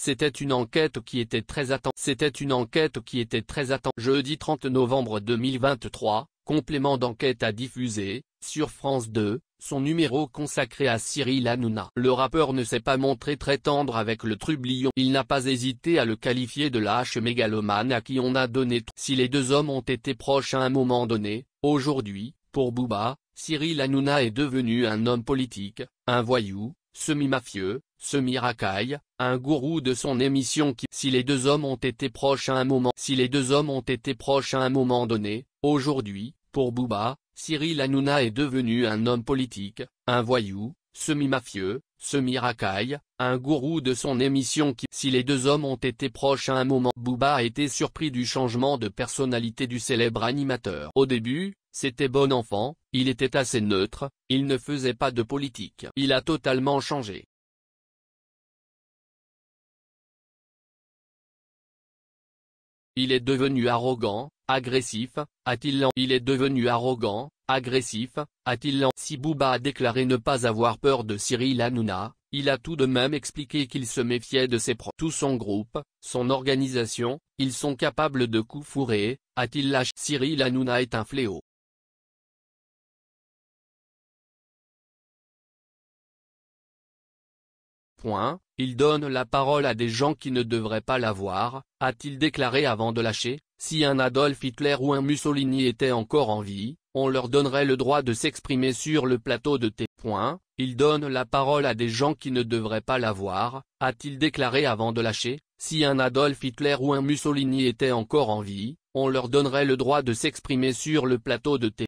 C'était une enquête qui était très attendue. C'était une enquête qui était très attendue. Jeudi 30 novembre 2023, complément d'enquête à diffuser, sur France 2, son numéro consacré à Cyril Hanouna. Le rappeur ne s'est pas montré très tendre avec le trublion. Il n'a pas hésité à le qualifier de lâche mégalomane à qui on a donné tout. Si les deux hommes ont été proches à un moment donné, aujourd'hui, pour Booba, Cyril Hanouna est devenu un homme politique, un voyou, semi-mafieux, semi-racaille, un gourou de son émission qui si les deux hommes ont été proches à un moment si les deux hommes ont été proches à un moment donné, aujourd'hui, pour Bouba, Cyril Hanouna est devenu un homme politique, un voyou, semi-mafieux, Mirakai, un gourou de son émission qui Si les deux hommes ont été proches à un moment Booba a été surpris du changement de personnalité du célèbre animateur. Au début, c'était bon enfant, il était assez neutre, il ne faisait pas de politique. Il a totalement changé. Il est devenu arrogant, agressif, a-t-il Il est devenu arrogant, agressif, a-t-il Si Bouba a déclaré ne pas avoir peur de Cyril Hanouna, il a tout de même expliqué qu'il se méfiait de ses proches. Tout son groupe, son organisation, ils sont capables de coups fourrés, a-t-il lâché Cyril Hanouna est un fléau. Point, il donne la parole à des gens qui ne devraient pas l'avoir, a-t-il déclaré avant de lâcher, si un Adolf Hitler ou un Mussolini était encore en vie, on leur donnerait le droit de s'exprimer sur le plateau de T. Point, il donne la parole à des gens qui ne devraient pas l'avoir, a-t-il déclaré avant de lâcher, si un Adolf Hitler ou un Mussolini était encore en vie, on leur donnerait le droit de s'exprimer sur le plateau de T.